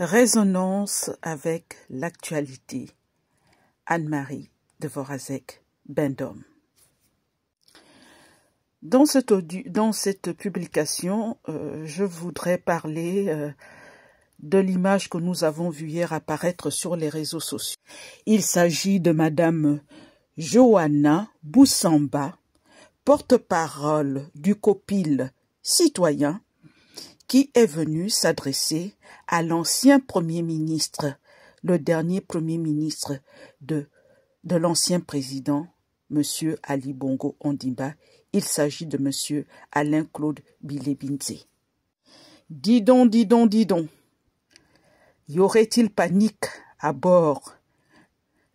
Résonance avec l'actualité. Anne-Marie de Vorazek Bendom. Dans cette, dans cette publication, euh, je voudrais parler euh, de l'image que nous avons vue hier apparaître sur les réseaux sociaux. Il s'agit de Madame Johanna Boussamba, porte-parole du COPIL citoyen, qui est venu s'adresser à l'ancien Premier ministre, le dernier Premier ministre de, de l'ancien président, M. Ali Bongo Ondimba. Il s'agit de M. Alain-Claude Bilebinze. Dis donc, dis donc, dis donc. Y aurait-il panique à bord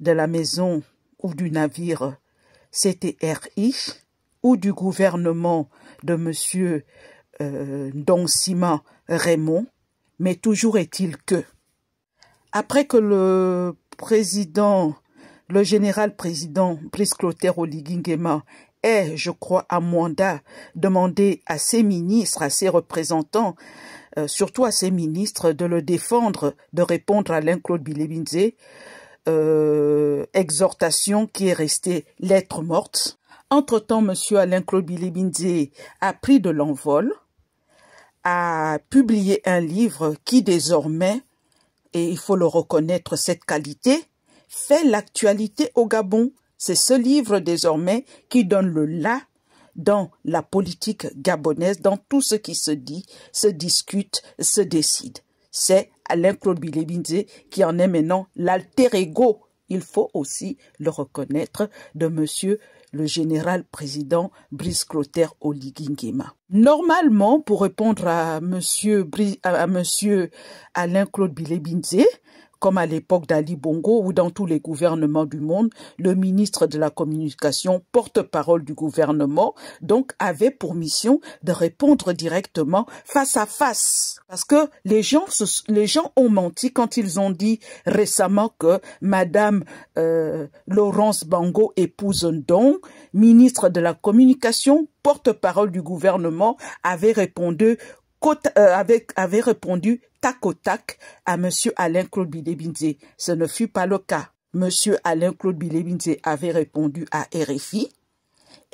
de la maison ou du navire CTRI ou du gouvernement de M euh, Don Simon Raymond, mais toujours est-il que, après que le président, le général président Brice Clotaire ait, je crois, à mandat demandé à ses ministres, à ses représentants, euh, surtout à ses ministres, de le défendre, de répondre à Alain-Claude euh, exhortation qui est restée lettre morte. Entre-temps, M. Alain-Claude a pris de l'envol a publié un livre qui désormais, et il faut le reconnaître cette qualité, fait l'actualité au Gabon. C'est ce livre désormais qui donne le là dans la politique gabonaise, dans tout ce qui se dit, se discute, se décide. C'est Alain Claude qui en est maintenant l'alter ego, il faut aussi le reconnaître, de monsieur le général président Brice Clotaire Oligingema. Normalement, pour répondre à monsieur, à monsieur Alain Claude Bilebinze, comme à l'époque d'Ali Bongo ou dans tous les gouvernements du monde, le ministre de la Communication, porte-parole du gouvernement, donc avait pour mission de répondre directement face à face. Parce que les gens, les gens ont menti quand ils ont dit récemment que Madame euh, Laurence Bango, épouse donc ministre de la Communication, porte-parole du gouvernement, avait répondu euh, avait, avait répondu tac au tac à M. Alain Claude Bidébinzé. Ce ne fut pas le cas. M. Alain Claude Bidébinzé avait répondu à RFI.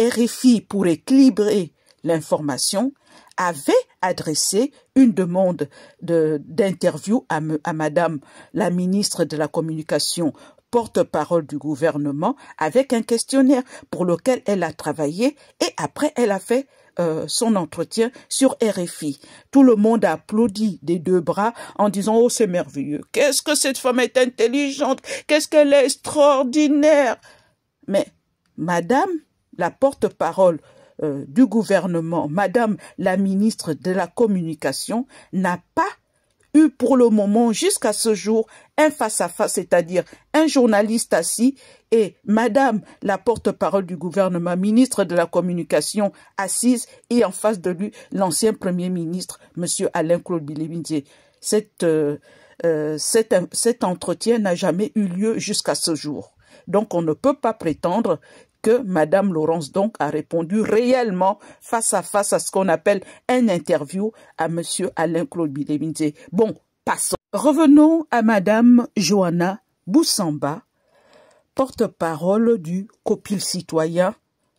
RFI, pour équilibrer l'information, avait adressé une demande d'interview à, à Madame la ministre de la Communication, porte-parole du gouvernement, avec un questionnaire pour lequel elle a travaillé et après elle a fait euh, son entretien sur RFI. Tout le monde applaudit des deux bras en disant Oh, c'est merveilleux. Qu'est-ce que cette femme est intelligente. Qu'est-ce qu'elle est extraordinaire. Mais Madame, la porte-parole euh, du gouvernement, Madame la ministre de la Communication, n'a pas eu pour le moment, jusqu'à ce jour, un face-à-face, c'est-à-dire un journaliste assis et Madame la porte-parole du gouvernement, ministre de la Communication assise, et en face de lui, l'ancien Premier ministre, Monsieur Alain Claude Bilimindier. Cette, euh, euh, cet, cet entretien n'a jamais eu lieu jusqu'à ce jour. Donc on ne peut pas prétendre que Madame Laurence donc a répondu réellement face à face à ce qu'on appelle un interview à Monsieur Alain Claude Bidemidze. Bon, passons. Revenons à Madame Johanna Boussamba, porte-parole du Copil citoyen.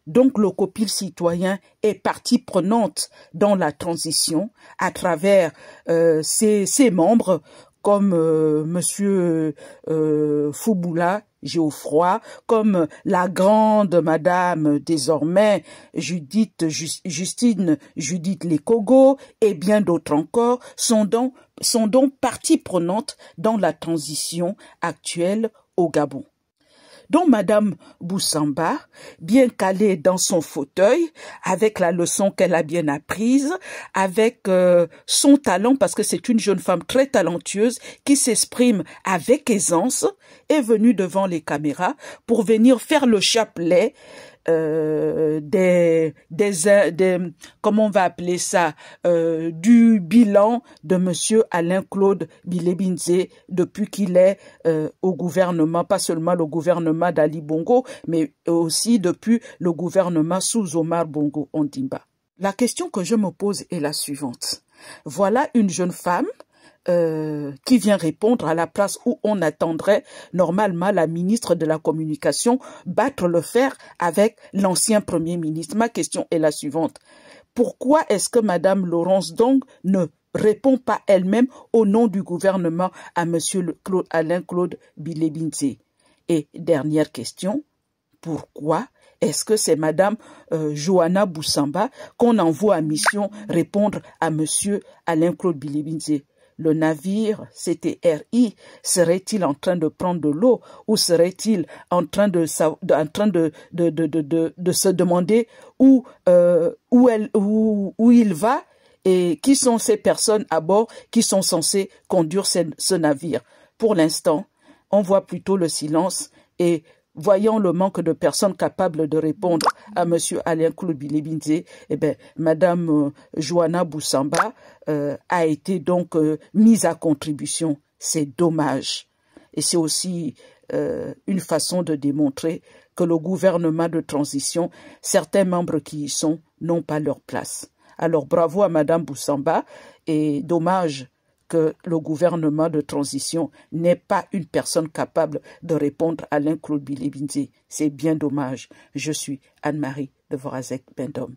Donc le Copil citoyen est partie prenante dans la transition à travers euh, ses, membres comme M. Euh, Monsieur euh, Fouboula Geoffroy, comme la grande madame désormais Judith, Justine Judith Lekogo et bien d'autres encore sont donc, sont donc partie prenante dans la transition actuelle au Gabon dont Madame Boussamba, bien calée dans son fauteuil, avec la leçon qu'elle a bien apprise, avec euh, son talent, parce que c'est une jeune femme très talentueuse qui s'exprime avec aisance, est venue devant les caméras pour venir faire le chapelet euh, des, des, euh, des, comment on va appeler ça, euh, du bilan de Monsieur Alain Claude Bilebinze depuis qu'il est euh, au gouvernement, pas seulement le gouvernement d'Ali Bongo, mais aussi depuis le gouvernement sous Omar Bongo Ondimba. La question que je me pose est la suivante. Voilà une jeune femme euh, qui vient répondre à la place où on attendrait normalement la ministre de la Communication battre le fer avec l'ancien Premier ministre. Ma question est la suivante. Pourquoi est-ce que Mme Laurence Dong ne répond pas elle-même au nom du gouvernement à M. Alain Claude Bilebinze Et dernière question, pourquoi est-ce que c'est Madame euh, Johanna Boussamba qu'on envoie à mission répondre à M. Alain Claude Bilebinze le navire, CTRI, serait-il en train de prendre de l'eau ou serait-il en train de, se demander euh, où, il va et qui sont ces personnes à bord qui sont censées conduire ce, ce navire Pour l'instant, on voit plutôt le silence et voyant le manque de personnes capables de répondre à M. Alain claude eh bien, Mme euh, Boussamba euh, a été donc euh, mise à contribution. C'est dommage. Et c'est aussi une façon de démontrer que le gouvernement de transition, certains membres qui y sont, n'ont pas leur place. Alors bravo à Mme Boussamba et dommage que le gouvernement de transition n'est pas une personne capable de répondre à l'incrobilibindi. C'est bien dommage. Je suis Anne-Marie de Vorazek-Bendom.